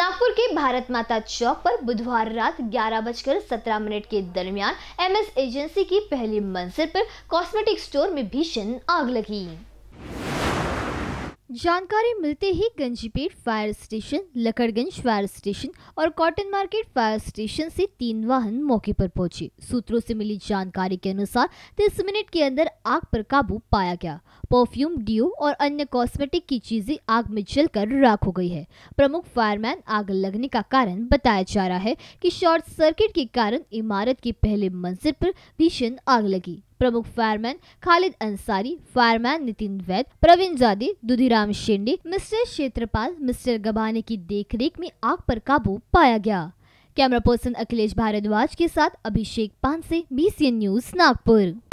नागपुर के भारत माता चौक पर बुधवार रात ग्यारह बजकर सत्रह मिनट के दरमियान एमएस एजेंसी की पहली मंजिल पर कॉस्मेटिक स्टोर में भीषण आग लगी जानकारी मिलते ही Ganjipeth fire station Lakadganj fire station और कॉटन मार्केट फायर स्टेशन से तीन वाहन मौके पर पहुंचे सूत्रों से मिली जानकारी के अनुसार 30 मिनट के अंदर आग पर काबू पाया गया परफ्यूम डीओ और अन्य कॉस्मेटिक की चीजें आग में जलकर राख हो गई है प्रमुख फायरमैन आग लगने का कारण बताया जा रहा है की शॉर्ट सर्किट के कारण इमारत के पहले मंजिल पर भीषण आग लगी प्रमुख fireman Khalid Ansari fireman Nitin Vaid Praveen Jadi Dudhiram Shinde mister Kshetrapal mister Gabane की देखरेख में आग पर काबू पाया गया कैमरा पर्सन अखिलेश भारद्वाज के साथ अभिषेक पानसे बी न्यूज नागपुर